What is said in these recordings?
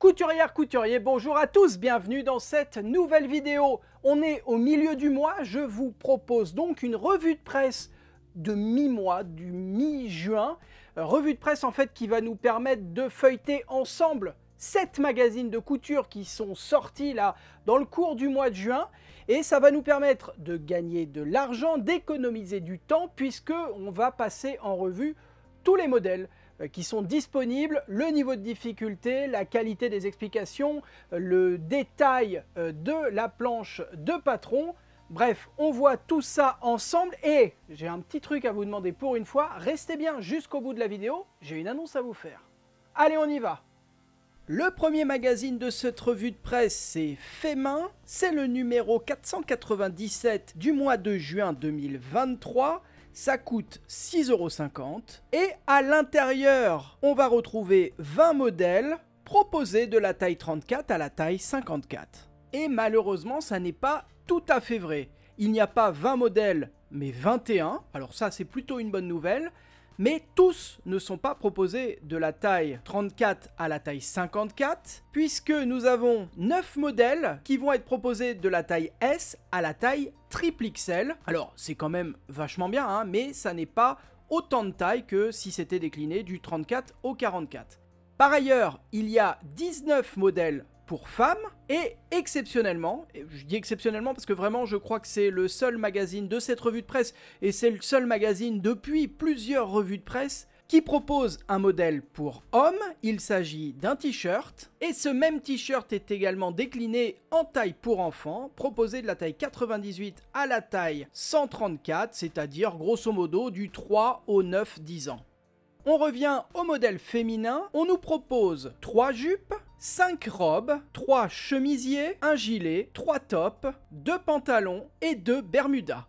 Couturière, couturier, bonjour à tous, bienvenue dans cette nouvelle vidéo. On est au milieu du mois, je vous propose donc une revue de presse de mi-mois, du mi-juin. Euh, revue de presse en fait qui va nous permettre de feuilleter ensemble sept magazines de couture qui sont sortis là dans le cours du mois de juin et ça va nous permettre de gagner de l'argent, d'économiser du temps puisque on va passer en revue tous les modèles. Euh, qui sont disponibles, le niveau de difficulté, la qualité des explications, euh, le détail euh, de la planche de patron. Bref, on voit tout ça ensemble et j'ai un petit truc à vous demander pour une fois, restez bien jusqu'au bout de la vidéo, j'ai une annonce à vous faire. Allez, on y va le premier magazine de cette revue de presse, c'est Fait Main. C'est le numéro 497 du mois de juin 2023. Ça coûte 6,50€. Et à l'intérieur, on va retrouver 20 modèles proposés de la taille 34 à la taille 54. Et malheureusement, ça n'est pas tout à fait vrai. Il n'y a pas 20 modèles, mais 21. Alors ça, c'est plutôt une bonne nouvelle mais tous ne sont pas proposés de la taille 34 à la taille 54, puisque nous avons 9 modèles qui vont être proposés de la taille S à la taille triple Alors c'est quand même vachement bien, hein, mais ça n'est pas autant de taille que si c'était décliné du 34 au 44. Par ailleurs, il y a 19 modèles pour femmes. Et exceptionnellement, je dis exceptionnellement parce que vraiment je crois que c'est le seul magazine de cette revue de presse, et c'est le seul magazine depuis plusieurs revues de presse, qui propose un modèle pour hommes, il s'agit d'un t-shirt, et ce même t-shirt est également décliné en taille pour enfants, proposé de la taille 98 à la taille 134, c'est-à-dire grosso modo du 3 au 9-10 ans. On revient au modèle féminin. On nous propose 3 jupes, 5 robes, 3 chemisiers, un gilet, 3 tops, 2 pantalons et 2 bermudas.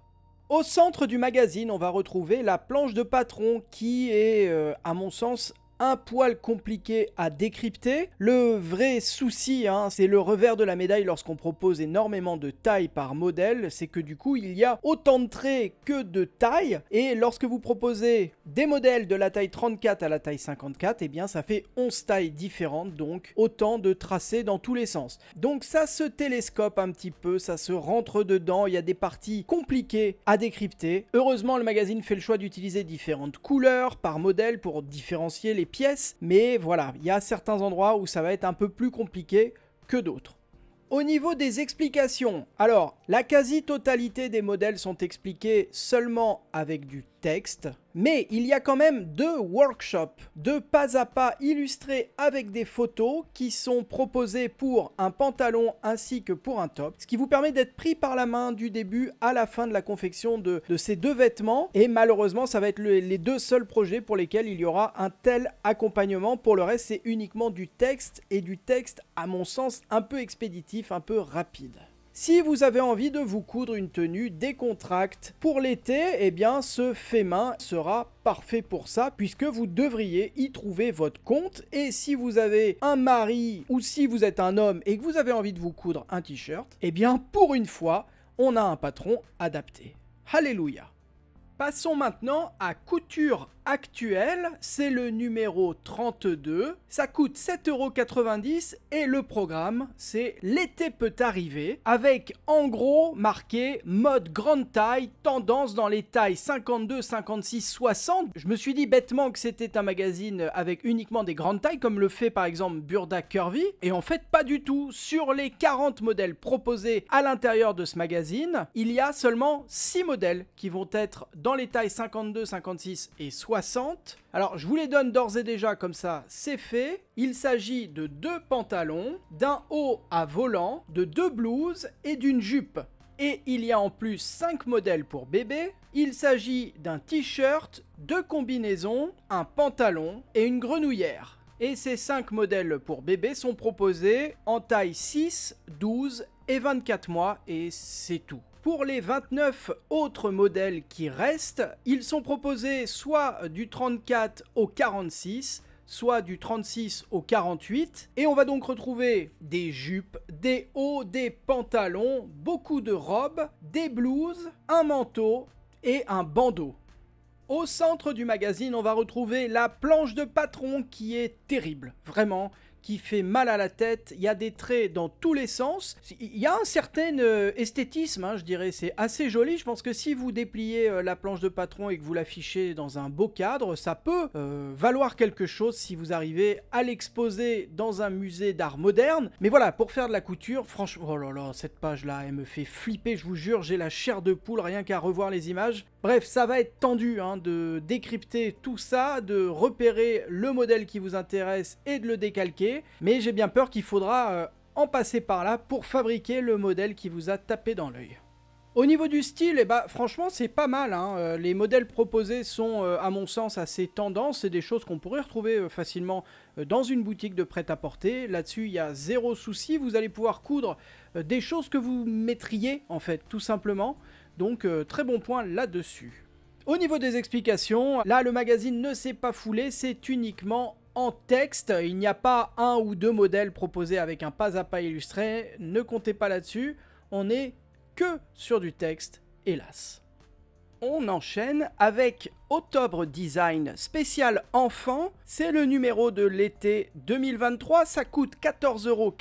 Au centre du magazine, on va retrouver la planche de patron qui est, euh, à mon sens, un poil compliqué à décrypter. Le vrai souci, hein, c'est le revers de la médaille lorsqu'on propose énormément de tailles par modèle, c'est que du coup il y a autant de traits que de tailles, et lorsque vous proposez des modèles de la taille 34 à la taille 54, et eh bien ça fait 11 tailles différentes, donc autant de tracés dans tous les sens. Donc ça se télescope un petit peu, ça se rentre dedans, il y a des parties compliquées à décrypter. Heureusement le magazine fait le choix d'utiliser différentes couleurs par modèle pour différencier les pièces, mais voilà, il y a certains endroits où ça va être un peu plus compliqué que d'autres. Au niveau des explications, alors la quasi-totalité des modèles sont expliqués seulement avec du texte, mais il y a quand même deux workshops, deux pas à pas illustrés avec des photos qui sont proposés pour un pantalon ainsi que pour un top, ce qui vous permet d'être pris par la main du début à la fin de la confection de, ces deux vêtements. Et malheureusement, ça va être les deux seuls projets pour lesquels il y aura un tel accompagnement. Pour le reste, c'est uniquement du texte et du texte, à mon sens, un peu expéditif, un peu rapide. Si vous avez envie de vous coudre une tenue décontracte pour l'été, eh bien ce fait main sera parfait pour ça puisque vous devriez y trouver votre compte et si vous avez un mari ou si vous êtes un homme et que vous avez envie de vous coudre un t-shirt, eh bien pour une fois, on a un patron adapté. Alléluia. Passons maintenant à couture actuel, c'est le numéro 32. Ça coûte 7,90€ et le programme, c'est L'été peut arriver, avec en gros marqué mode grande taille, tendance dans les tailles 52, 56, 60. Je me suis dit bêtement que c'était un magazine avec uniquement des grandes tailles, comme le fait par exemple Burda Curvy, et en fait pas du tout. Sur les 40 modèles proposés à l'intérieur de ce magazine, il y a seulement 6 modèles qui vont être dans les tailles 52, 56 et 60. Alors je vous les donne d'ores et déjà comme ça, c'est fait. Il s'agit de deux pantalons, d'un haut à volant, de deux blouses et d'une jupe. Et il y a en plus cinq modèles pour bébé. Il s'agit d'un t-shirt, deux combinaisons, un pantalon et une grenouillère. Et ces cinq modèles pour bébé sont proposés en taille 6, 12 et 24 mois et c'est tout. Pour les 29 autres modèles qui restent, ils sont proposés soit du 34 au 46, soit du 36 au 48. Et on va donc retrouver des jupes, des hauts, des pantalons, beaucoup de robes, des blouses, un manteau et un bandeau. Au centre du magazine, on va retrouver la planche de patron qui est terrible, vraiment qui fait mal à la tête. Il y a des traits dans tous les sens. Il y a un certain euh, esthétisme, hein, je dirais. C'est assez joli. Je pense que si vous dépliez euh, la planche de patron et que vous l'affichez dans un beau cadre, ça peut euh, valoir quelque chose si vous arrivez à l'exposer dans un musée d'art moderne. Mais voilà, pour faire de la couture, franchement, oh là là, cette page-là, elle me fait flipper. Je vous jure, j'ai la chair de poule rien qu'à revoir les images. Bref, ça va être tendu hein, de décrypter tout ça, de repérer le modèle qui vous intéresse et de le décalquer, mais j'ai bien peur qu'il faudra euh, en passer par là pour fabriquer le modèle qui vous a tapé dans l'œil. Au niveau du style, eh ben, franchement, c'est pas mal. Hein. Euh, les modèles proposés sont, euh, à mon sens, assez tendance. C'est des choses qu'on pourrait retrouver euh, facilement dans une boutique de prêt-à-porter. Là-dessus, il y a zéro souci. Vous allez pouvoir coudre des choses que vous mettriez, en fait, tout simplement. Donc, très bon point là-dessus. Au niveau des explications, là, le magazine ne s'est pas foulé. C'est uniquement en texte. Il n'y a pas un ou deux modèles proposés avec un pas à pas illustré. Ne comptez pas là-dessus. On est sur du texte, hélas. On enchaîne avec Octobre Design spécial enfant. C'est le numéro de l'été 2023. Ça coûte euros.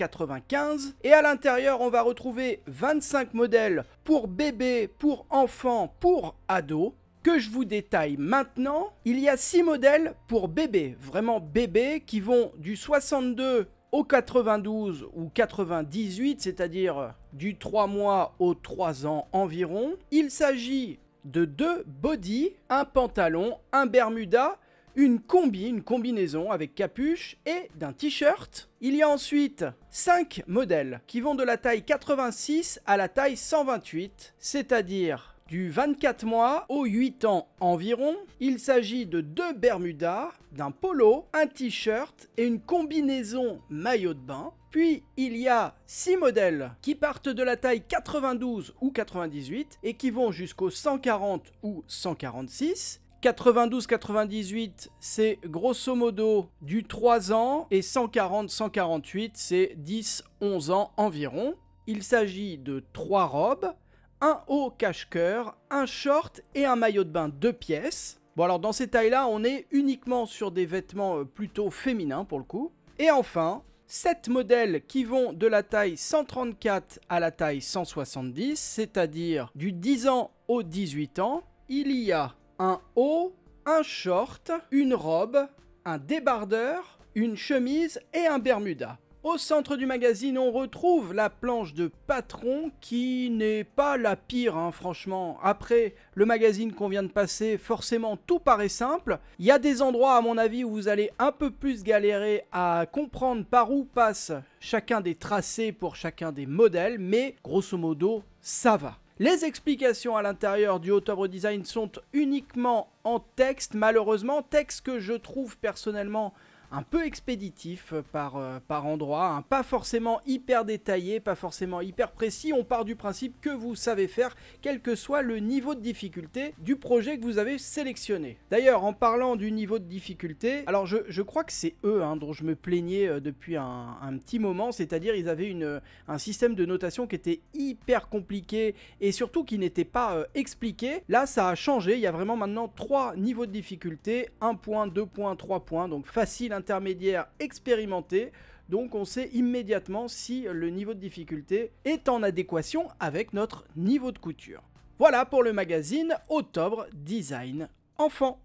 Et à l'intérieur, on va retrouver 25 modèles pour bébés, pour enfants, pour ados que je vous détaille maintenant. Il y a six modèles pour bébé, vraiment bébé, qui vont du 62 au 92 ou 98, c'est-à-dire du 3 mois aux 3 ans environ. Il s'agit de deux body, un pantalon, un bermuda, une combi, une combinaison avec capuche et d'un t-shirt. Il y a ensuite 5 modèles qui vont de la taille 86 à la taille 128, c'est-à-dire du 24 mois aux 8 ans environ. Il s'agit de deux Bermudas, d'un polo, un t-shirt et une combinaison maillot de bain. Puis il y a 6 modèles qui partent de la taille 92 ou 98 et qui vont jusqu'au 140 ou 146. 92-98, c'est grosso modo du 3 ans et 140-148, c'est 10-11 ans environ. Il s'agit de 3 robes, un haut cache-cœur, un short et un maillot de bain deux pièces. Bon alors dans ces tailles-là, on est uniquement sur des vêtements euh, plutôt féminins pour le coup. Et enfin, sept modèles qui vont de la taille 134 à la taille 170, c'est-à-dire du 10 ans au 18 ans. Il y a un haut, un short, une robe, un débardeur, une chemise et un bermuda. Au centre du magazine, on retrouve la planche de patron qui n'est pas la pire, hein, franchement. Après le magazine qu'on vient de passer, forcément tout paraît simple. Il y a des endroits, à mon avis, où vous allez un peu plus galérer à comprendre par où passe chacun des tracés pour chacun des modèles, mais grosso modo, ça va. Les explications à l'intérieur du Octobre Design sont uniquement en texte, malheureusement, texte que je trouve personnellement un peu expéditif euh, par, euh, par endroit, hein. pas forcément hyper détaillé, pas forcément hyper précis. On part du principe que vous savez faire, quel que soit le niveau de difficulté du projet que vous avez sélectionné. D'ailleurs, en parlant du niveau de difficulté, alors je, crois que c'est eux hein, dont je me plaignais euh, depuis un, petit moment, c'est-à-dire ils avaient une, un système de notation qui était hyper compliqué et surtout qui n'était pas expliqué. Là, ça a changé, il y a vraiment maintenant trois niveaux de difficulté, 1 point, 2 points, 3 points, donc facile, intermédiaire expérimenté, donc on sait immédiatement si le niveau de difficulté est en adéquation avec notre niveau de couture. Voilà pour le magazine Octobre Design Enfant.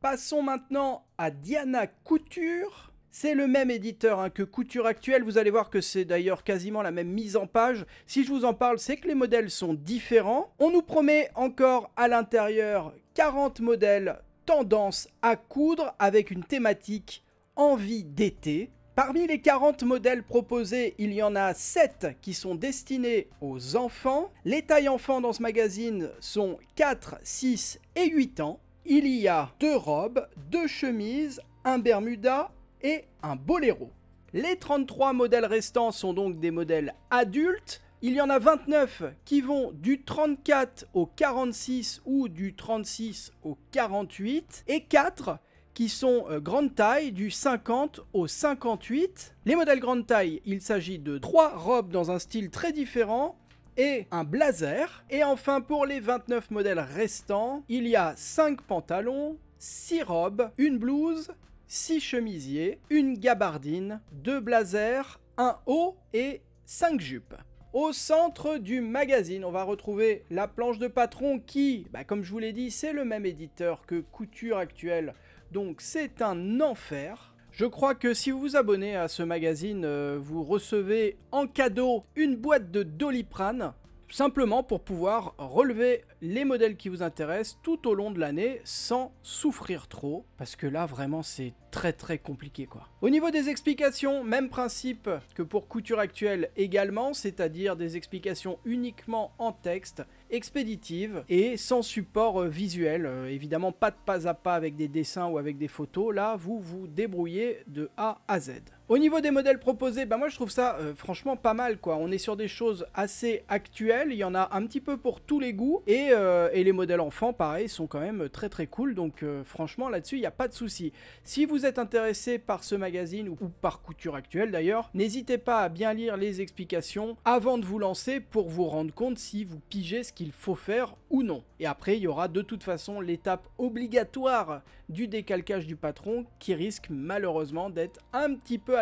Passons maintenant à Diana Couture. C'est le même éditeur hein, que Couture Actuelle, vous allez voir que c'est d'ailleurs quasiment la même mise en page. Si je vous en parle, c'est que les modèles sont différents. On nous promet encore à l'intérieur 40 modèles tendance à coudre avec une thématique envie d'été. Parmi les 40 modèles proposés, il y en a 7 qui sont destinés aux enfants. Les tailles enfants dans ce magazine sont 4, 6 et 8 ans. Il y a deux robes, deux chemises, un Bermuda et un Boléro. Les 33 modèles restants sont donc des modèles adultes, il y en a 29 qui vont du 34 au 46 ou du 36 au 48 et 4 qui sont euh, grande taille du 50 au 58. Les modèles grande taille, il s'agit de 3 robes dans un style très différent et un blazer. Et enfin pour les 29 modèles restants, il y a 5 pantalons, 6 robes, une blouse, 6 chemisiers, une gabardine, 2 blazers, un haut et 5 jupes. Au centre du magazine, on va retrouver la planche de patron qui, bah, comme je vous l'ai dit, c'est le même éditeur que Couture Actuelle. Donc c'est un enfer. Je crois que si vous vous abonnez à ce magazine, euh, vous recevez en cadeau une boîte de Doliprane simplement pour pouvoir relever les modèles qui vous intéressent tout au long de l'année sans souffrir trop, parce que là vraiment c'est très très compliqué quoi. Au niveau des explications, même principe que pour couture actuelle également, c'est-à-dire des explications uniquement en texte, expéditives et sans support euh, visuel, euh, évidemment pas de pas à pas avec des dessins ou avec des photos, là vous vous débrouillez de A à Z. Au niveau des modèles proposés, bah moi je trouve ça euh, franchement pas mal quoi. On est sur des choses assez actuelles, il y en a un petit peu pour tous les goûts et, euh, les modèles enfants pareil sont quand même très très cool donc euh, franchement là-dessus il n'y a pas de souci. Si vous êtes intéressé par ce magazine ou, par couture actuelle d'ailleurs, n'hésitez pas à bien lire les explications avant de vous lancer pour vous rendre compte si vous pigez ce qu'il faut faire ou non. Et après il y aura de toute façon l'étape obligatoire du décalcage du patron qui risque malheureusement d'être un petit peu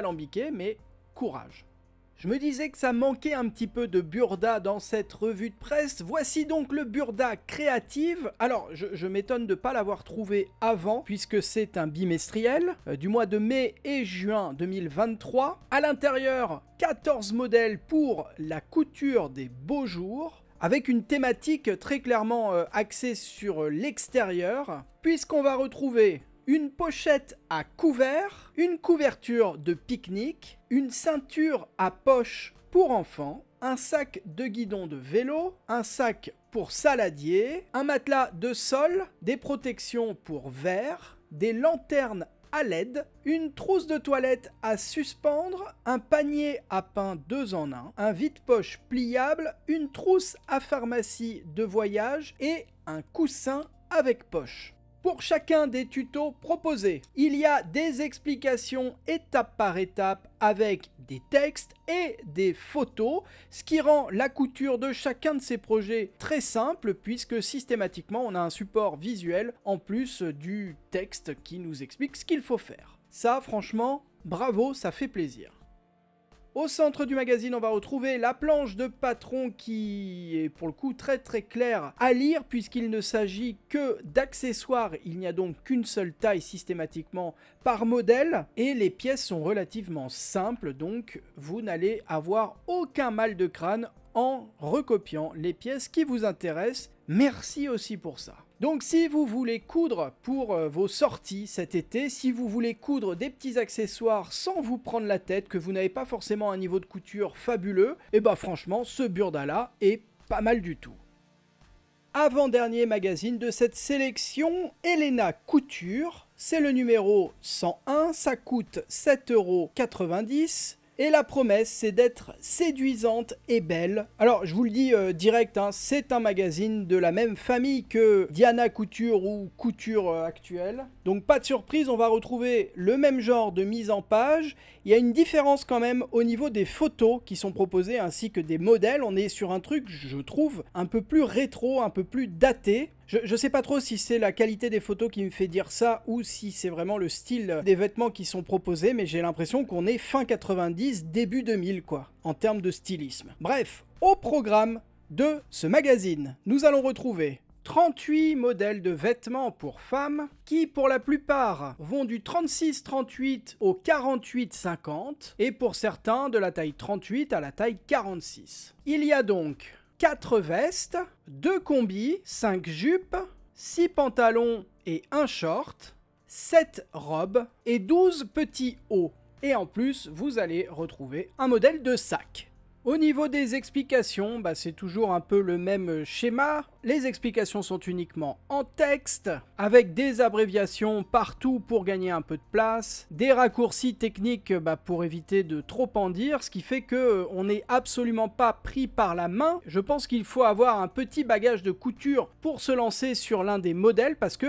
mais courage. Je me disais que ça manquait un petit peu de Burda dans cette revue de presse. Voici donc le Burda créative. Alors, je, m'étonne de ne pas l'avoir trouvé avant, puisque c'est un bimestriel euh, du mois de mai et juin 2023. À l'intérieur, 14 modèles pour la couture des beaux jours avec une thématique très clairement euh, axée sur l'extérieur, puisqu'on va retrouver une pochette à couvert, une couverture de pique-nique, une ceinture à poche pour enfants, un sac de guidon de vélo, un sac pour saladier, un matelas de sol, des protections pour verre, des lanternes à LED, une trousse de toilette à suspendre, un panier à pain deux en un, un vide-poche pliable, une trousse à pharmacie de voyage et un coussin avec poche. Pour chacun des tutos proposés, il y a des explications étape par étape avec des textes et des photos, ce qui rend la couture de chacun de ces projets très simple puisque systématiquement on a un support visuel en plus du texte qui nous explique ce qu'il faut faire. Ça franchement, bravo, ça fait plaisir. Au centre du magazine, on va retrouver la planche de patron qui est pour le coup très très claire à lire puisqu'il ne s'agit que d'accessoires. Il n'y a donc qu'une seule taille systématiquement par modèle et les pièces sont relativement simples donc vous n'allez avoir aucun mal de crâne en recopiant les pièces qui vous intéressent Merci aussi pour ça. Donc si vous voulez coudre pour euh, vos sorties cet été, si vous voulez coudre des petits accessoires sans vous prendre la tête, que vous n'avez pas forcément un niveau de couture fabuleux, et eh bah ben, franchement ce burda là est pas mal du tout. Avant-dernier magazine de cette sélection, Elena Couture, c'est le numéro 101, ça coûte 7,90€, et la promesse, c'est d'être séduisante et belle. Alors, je vous le dis euh, direct, hein, c'est un magazine de la même famille que Diana Couture ou Couture euh, actuelle. Donc, pas de surprise, on va retrouver le même genre de mise en page. Il y a une différence quand même au niveau des photos qui sont proposées ainsi que des modèles. On est sur un truc, je trouve, un peu plus rétro, un peu plus daté. Je ne sais pas trop si c'est la qualité des photos qui me fait dire ça ou si c'est vraiment le style des vêtements qui sont proposés, mais j'ai l'impression qu'on est fin 90, début 2000 quoi, en termes de stylisme. Bref, au programme de ce magazine, nous allons retrouver 38 modèles de vêtements pour femmes qui, pour la plupart, vont du 36-38 au 48-50 et pour certains de la taille 38 à la taille 46. Il y a donc 4 vestes, 2 combis, 5 jupes, 6 pantalons et 1 short, 7 robes et 12 petits hauts. Et en plus, vous allez retrouver un modèle de sac. Au niveau des explications, bah, c'est toujours un peu le même euh, schéma. Les explications sont uniquement en texte, avec des abréviations partout pour gagner un peu de place, des raccourcis techniques bah, pour éviter de trop en dire, ce qui fait qu'on euh, n'est absolument pas pris par la main. Je pense qu'il faut avoir un petit bagage de couture pour se lancer sur l'un des modèles, parce que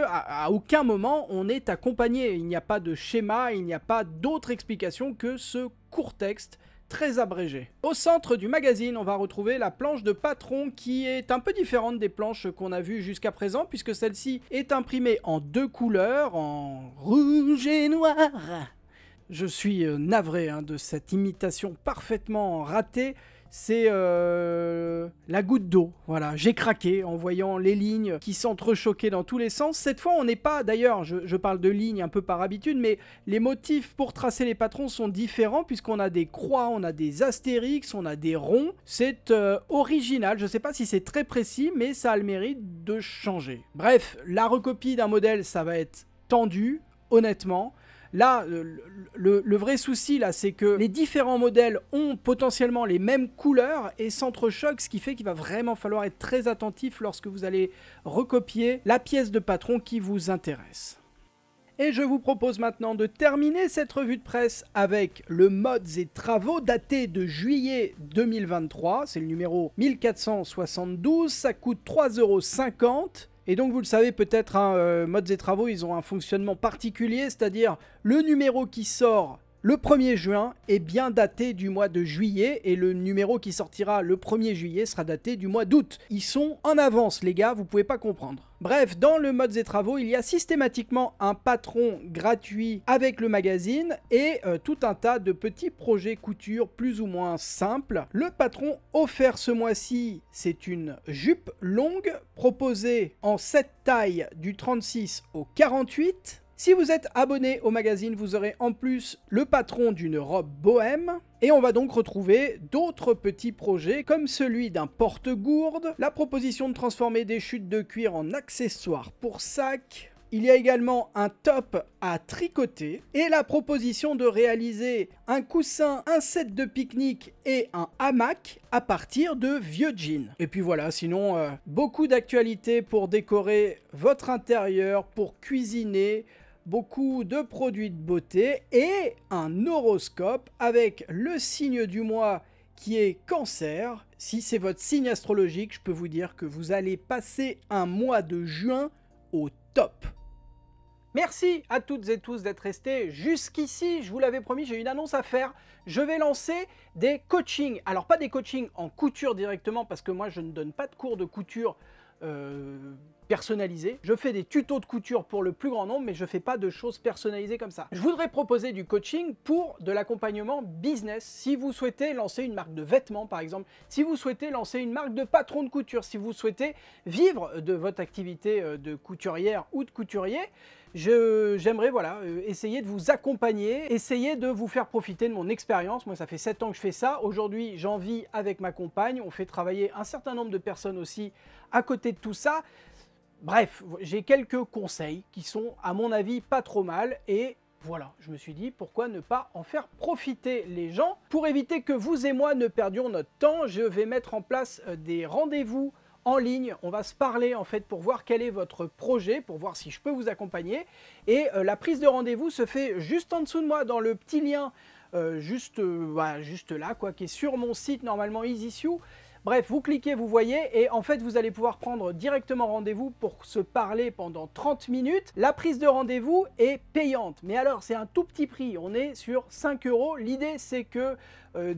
aucun moment on est accompagné. Il n'y a pas de schéma, il n'y a pas d'autre explication que ce court texte très abrégé. Au centre du magazine, on va retrouver la planche de patron qui est un peu différente des planches qu'on a vues jusqu'à présent puisque celle-ci est imprimée en deux couleurs, en rouge et noir. Je suis euh, navré hein, de cette imitation parfaitement ratée c'est euh, la goutte d'eau. Voilà, j'ai craqué en voyant les lignes qui s'entrechoquaient dans tous les sens. Cette fois, on n'est pas, d'ailleurs, je, parle de lignes un peu par habitude, mais les motifs pour tracer les patrons sont différents puisqu'on a des croix, on a des astérix, on a des ronds. C'est euh, original, je ne sais pas si c'est très précis, mais ça a le mérite de changer. Bref, la recopie d'un modèle, ça va être tendu, honnêtement. Là, le, vrai souci, là, c'est que les différents modèles ont potentiellement les mêmes couleurs et s'entrechoquent, ce qui fait qu'il va vraiment falloir être très attentif lorsque vous allez recopier la pièce de patron qui vous intéresse. Et je vous propose maintenant de terminer cette revue de presse avec le Modes et Travaux daté de juillet 2023. C'est le numéro 1472, ça coûte 3,50€. Et donc vous le savez peut-être, un hein, euh, Modes et Travaux, ils ont un fonctionnement particulier, c'est-à-dire le numéro qui sort le 1er juin est bien daté du mois de juillet et le numéro qui sortira le 1er juillet sera daté du mois d'août. Ils sont en avance les gars, vous pouvez pas comprendre. Bref, dans le mode et travaux, il y a systématiquement un patron gratuit avec le magazine et euh, tout un tas de petits projets couture plus ou moins simples. Le patron offert ce mois-ci, c'est une jupe longue proposée en 7 tailles du 36 au 48 si vous êtes abonné au magazine, vous aurez en plus le patron d'une robe bohème. Et on va donc retrouver d'autres petits projets comme celui d'un porte-gourde, la proposition de transformer des chutes de cuir en accessoires pour sac. Il y a également un top à tricoter et la proposition de réaliser un coussin, un set de pique-nique et un hamac à partir de vieux jeans. Et puis voilà, sinon euh, beaucoup d'actualités pour décorer votre intérieur, pour cuisiner, beaucoup de produits de beauté et un horoscope avec le signe du mois qui est cancer. Si c'est votre signe astrologique, je peux vous dire que vous allez passer un mois de juin au top. Merci à toutes et tous d'être restés jusqu'ici. Je vous l'avais promis, j'ai une annonce à faire. Je vais lancer des coachings. Alors pas des coachings en couture directement parce que moi je ne donne pas de cours de couture. Euh, Personnalisé. Je fais des tutos de couture pour le plus grand nombre, mais je ne fais pas de choses personnalisées comme ça. Je voudrais proposer du coaching pour de l'accompagnement business. Si vous souhaitez lancer une marque de vêtements, par exemple, si vous souhaitez lancer une marque de patron de couture, si vous souhaitez vivre de votre activité euh, de couturière ou de couturier, j'aimerais voilà euh, essayer de vous accompagner, essayer de vous faire profiter de mon expérience. Moi, ça fait 7 ans que je fais ça. Aujourd'hui, j'en vis avec ma compagne. On fait travailler un certain nombre de personnes aussi à côté de tout ça. Bref, j'ai quelques conseils qui sont à mon avis pas trop mal et voilà, je me suis dit pourquoi ne pas en faire profiter les gens. Pour éviter que vous et moi ne perdions notre temps, je vais mettre en place euh, des rendez-vous en ligne. On va se parler en fait pour voir quel est votre projet, pour voir si je peux vous accompagner. Et euh, la prise de rendez-vous se fait juste en dessous de moi dans le petit lien euh, juste, bah, juste là, quoi, qui est sur mon site normalement EasySue. Bref, vous cliquez, vous voyez, et en fait, vous allez pouvoir prendre directement rendez-vous pour se parler pendant 30 minutes. La prise de rendez-vous est payante, mais alors c'est un tout petit prix, on est sur 5 euros. L'idée, c'est que... Euh,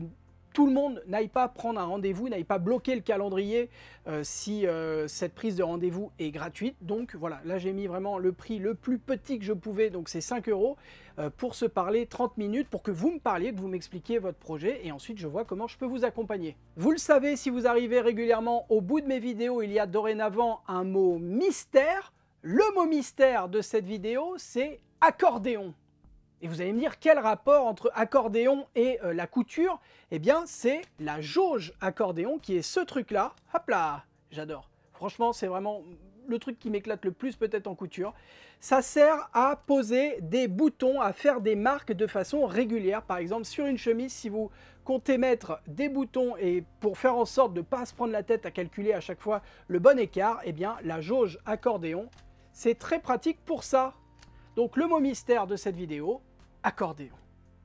tout le monde n'aille pas prendre un rendez-vous, n'aille pas bloquer le calendrier euh, si euh, cette prise de rendez-vous est gratuite. Donc voilà, là j'ai mis vraiment le prix le plus petit que je pouvais, donc c'est 5 euros, euh, pour se parler 30 minutes, pour que vous me parliez, que vous m'expliquiez votre projet, et ensuite je vois comment je peux vous accompagner. Vous le savez, si vous arrivez régulièrement au bout de mes vidéos, il y a dorénavant un mot mystère. Le mot mystère de cette vidéo, c'est accordéon. Et vous allez me dire quel rapport entre accordéon et euh, la couture Eh bien, c'est la jauge accordéon qui est ce truc-là. Hop là J'adore. Franchement, c'est vraiment le truc qui m'éclate le plus peut-être en couture. Ça sert à poser des boutons, à faire des marques de façon régulière. Par exemple, sur une chemise, si vous comptez mettre des boutons et pour faire en sorte de ne pas se prendre la tête à calculer à chaque fois le bon écart, eh bien, la jauge accordéon, c'est très pratique pour ça. Donc le mot mystère de cette vidéo, accordéon.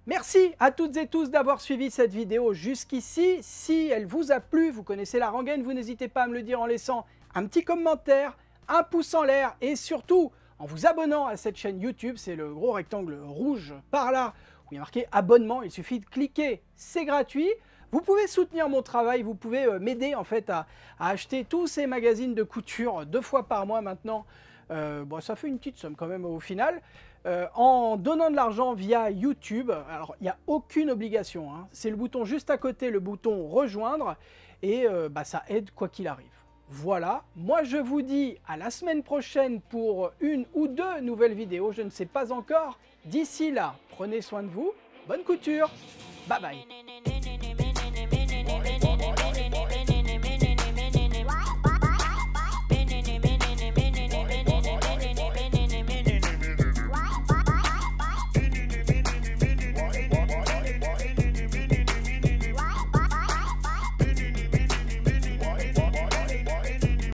Merci à toutes et tous d'avoir suivi cette vidéo jusqu'ici. Si elle vous a plu, vous connaissez la rengaine, vous n'hésitez pas à me le dire en laissant un petit commentaire, un pouce en l'air et surtout en vous abonnant à cette chaîne YouTube. C'est le gros rectangle rouge par là où il y a marqué abonnement. Il suffit de cliquer, c'est gratuit. Vous pouvez soutenir mon travail, vous pouvez euh, m'aider en fait à, acheter tous ces magazines de couture deux fois par mois maintenant. Euh, bon, ça fait une petite somme quand même au final. Euh, en donnant de l'argent via YouTube. Alors, il n'y a aucune obligation. Hein. C'est le bouton juste à côté, le bouton rejoindre, et euh, bah, ça aide quoi qu'il arrive. Voilà, moi je vous dis à la semaine prochaine pour une ou deux nouvelles vidéos, je ne sais pas encore. D'ici là, prenez soin de vous, bonne couture, bye bye